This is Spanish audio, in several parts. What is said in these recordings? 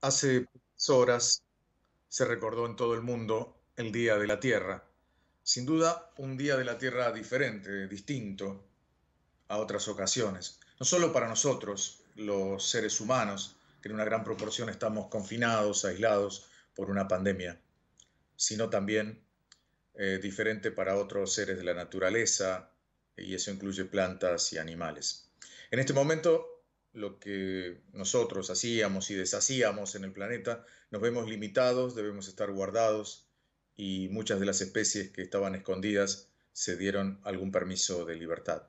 Hace horas se recordó en todo el mundo el Día de la Tierra. Sin duda, un Día de la Tierra diferente, distinto a otras ocasiones. No solo para nosotros, los seres humanos, que en una gran proporción estamos confinados, aislados por una pandemia, sino también eh, diferente para otros seres de la naturaleza, y eso incluye plantas y animales. En este momento lo que nosotros hacíamos y deshacíamos en el planeta, nos vemos limitados, debemos estar guardados y muchas de las especies que estaban escondidas se dieron algún permiso de libertad.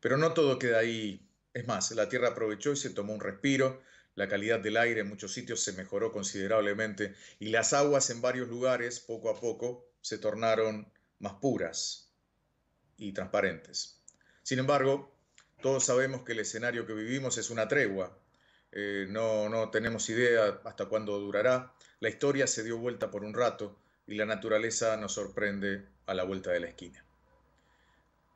Pero no todo queda ahí. Es más, la Tierra aprovechó y se tomó un respiro, la calidad del aire en muchos sitios se mejoró considerablemente y las aguas en varios lugares poco a poco se tornaron más puras y transparentes. Sin embargo, todos sabemos que el escenario que vivimos es una tregua. Eh, no, no tenemos idea hasta cuándo durará. La historia se dio vuelta por un rato y la naturaleza nos sorprende a la vuelta de la esquina.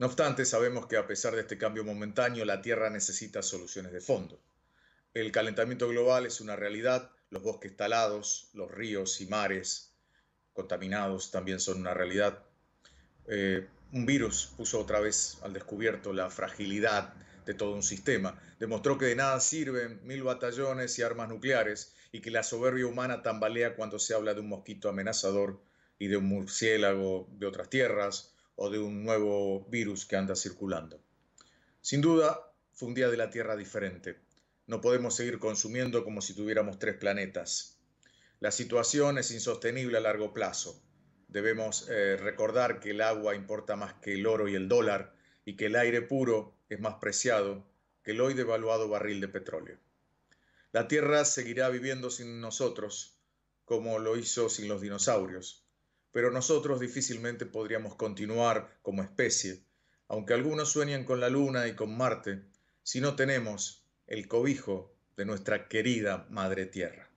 No obstante, sabemos que a pesar de este cambio momentáneo, la Tierra necesita soluciones de fondo. El calentamiento global es una realidad, los bosques talados, los ríos y mares contaminados también son una realidad. Eh, un virus puso otra vez al descubierto la fragilidad de todo un sistema. Demostró que de nada sirven mil batallones y armas nucleares y que la soberbia humana tambalea cuando se habla de un mosquito amenazador y de un murciélago de otras tierras o de un nuevo virus que anda circulando. Sin duda, fue un día de la Tierra diferente. No podemos seguir consumiendo como si tuviéramos tres planetas. La situación es insostenible a largo plazo. Debemos eh, recordar que el agua importa más que el oro y el dólar y que el aire puro es más preciado que el hoy devaluado barril de petróleo. La Tierra seguirá viviendo sin nosotros, como lo hizo sin los dinosaurios, pero nosotros difícilmente podríamos continuar como especie, aunque algunos sueñen con la Luna y con Marte, si no tenemos el cobijo de nuestra querida Madre Tierra.